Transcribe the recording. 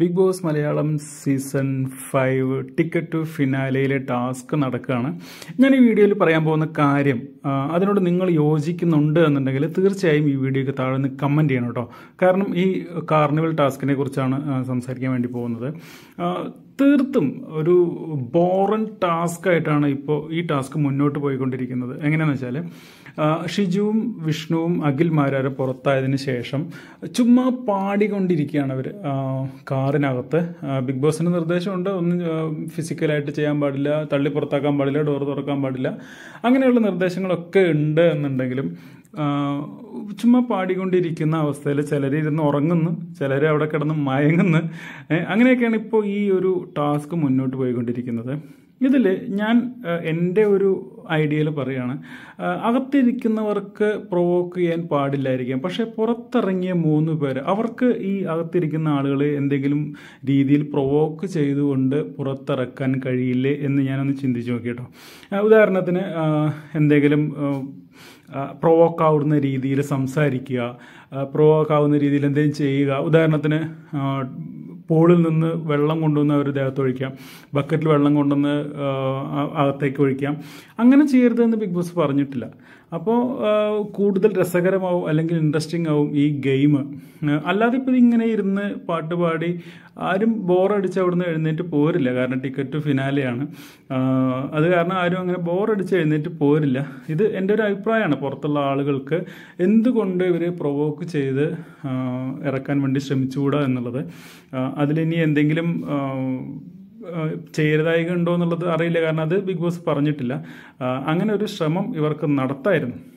big Boss Malayalam season five ticket to ഫിനാലയിലെ task നടക്കുകയാണ് ഞാൻ ഈ വീഡിയോയിൽ പറയാൻ പോകുന്ന കാര്യം അതിനോട് നിങ്ങൾ യോജിക്കുന്നുണ്ട് എന്നുണ്ടെങ്കിൽ തീർച്ചയായും ഈ വീഡിയോയ്ക്ക് താഴെ നിന്ന് കമൻറ്റ് ചെയ്യണം കേട്ടോ കാരണം ഈ കാർണിവൽ ടാസ്കിനെ കുറിച്ചാണ് സംസാരിക്കാൻ വേണ്ടി പോകുന്നത് തീർത്തും ഒരു ബോറൻ ടാസ്ക് ആയിട്ടാണ് ഇപ്പോൾ ഈ ടാസ്ക് മുന്നോട്ട് പോയിക്കൊണ്ടിരിക്കുന്നത് എങ്ങനെയാണെന്ന് വെച്ചാൽ ഷിജുവും വിഷ്ണുവും അഖിൽ മാരാരും പുറത്തായതിന് ശേഷം ചുമ്മാ പാടിക്കൊണ്ടിരിക്കുകയാണ് അവർ കാറിനകത്ത് ബിഗ് ബോസിന് നിർദ്ദേശമുണ്ട് ഒന്നും ഫിസിക്കലായിട്ട് ചെയ്യാൻ പാടില്ല തള്ളി പുറത്താക്കാൻ പാടില്ല ഡോർ തുറക്കാൻ പാടില്ല അങ്ങനെയുള്ള നിർദ്ദേശങ്ങളൊക്കെ ഉണ്ട് എന്നുണ്ടെങ്കിലും ചുമ്മാ പാടിക്കൊണ്ടിരിക്കുന്ന അവസ്ഥയിൽ ചിലർ ഇരുന്ന് ഉറങ്ങുന്നു ചിലർ അവിടെ കിടന്ന് മയങ്ങുന്നു അങ്ങനെയൊക്കെയാണ് ഇപ്പോൾ ഈ ഒരു ടാസ്ക് മുന്നോട്ട് പോയിക്കൊണ്ടിരിക്കുന്നത് ഇതിൽ ഞാൻ എൻ്റെ ഒരു ഐഡിയയിൽ പറയുകയാണ് അകത്തിരിക്കുന്നവർക്ക് പ്രൊവോക്ക് ചെയ്യാൻ പാടില്ലായിരിക്കാം പക്ഷേ പുറത്തിറങ്ങിയ മൂന്ന് പേര് അവർക്ക് ഈ അകത്തിരിക്കുന്ന ആളുകൾ എന്തെങ്കിലും രീതിയിൽ പ്രൊവോക്ക് ചെയ്തുകൊണ്ട് പുറത്തിറക്കാൻ കഴിയില്ലേ എന്ന് ഞാനൊന്ന് ചിന്തിച്ച് നോക്കി കേട്ടോ ഉദാഹരണത്തിന് എന്തെങ്കിലും ആവുന്ന രീതിയിൽ സംസാരിക്കുക ആവുന്ന രീതിയിൽ എന്തെങ്കിലും ചെയ്യുക ഉദാഹരണത്തിന് പോളിൽ നിന്ന് വെള്ളം കൊണ്ടുവന്ന് അവർ ദേഹത്ത് ഒഴിക്കാം ബക്കറ്റിൽ വെള്ളം കൊണ്ടുവന്ന് അകത്തേക്ക് ഒഴിക്കാം അങ്ങനെ ചെയ്യരുതെന്ന് ബിഗ് ബോസ് പറഞ്ഞിട്ടില്ല അപ്പോൾ കൂടുതൽ രസകരമാവും അല്ലെങ്കിൽ ഇൻട്രസ്റ്റിംഗ് ആവും ഈ ഗെയിം അല്ലാതെ ഇപ്പോൾ ഇങ്ങനെ ഇരുന്ന് പാട്ട് പാടി ആരും ബോറടിച്ച് അവിടുന്ന് എഴുന്നേറ്റ് പോരില്ല കാരണം ടിക്കറ്റ് ഫിനാലെയാണ് അത് കാരണം ആരും അങ്ങനെ ബോറടിച്ച് എഴുന്നേറ്റ് പോരില്ല ഇത് എൻ്റെ ഒരു അഭിപ്രായമാണ് പുറത്തുള്ള ആളുകൾക്ക് എന്തുകൊണ്ട് ഇവർ പ്രൊവോക്ക് ചെയ്ത് ഇറക്കാൻ വേണ്ടി ശ്രമിച്ചുകൂടാ എന്നുള്ളത് അതിലിനി എന്തെങ്കിലും ചെയ്യരുതായിക ഉണ്ടോ എന്നുള്ളത് അറിയില്ല കാരണം അത് ബിഗ് ബോസ് പറഞ്ഞിട്ടില്ല അങ്ങനെ ഒരു ശ്രമം ഇവർക്ക് നടത്തായിരുന്നു